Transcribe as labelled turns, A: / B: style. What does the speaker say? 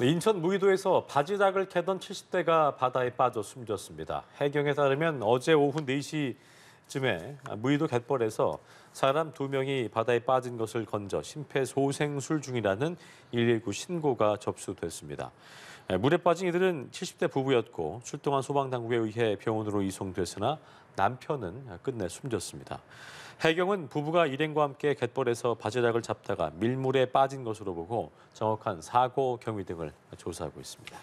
A: 네, 인천 무의도에서 바지락을 캐던 70대가 바다에 빠져 숨졌습니다. 해경에 따르면 어제 오후 4시 쯤에 무의도 갯벌에서 사람 두 명이 바다에 빠진 것을 건져 심폐소생술 중이라는 119 신고가 접수됐습니다. 물에 빠진 이들은 70대 부부였고 출동한 소방당국에 의해 병원으로 이송됐으나 남편은 끝내 숨졌습니다. 해경은 부부가 일행과 함께 갯벌에서 바지락을 잡다가 밀물에 빠진 것으로 보고 정확한 사고 경위 등을 조사하고 있습니다.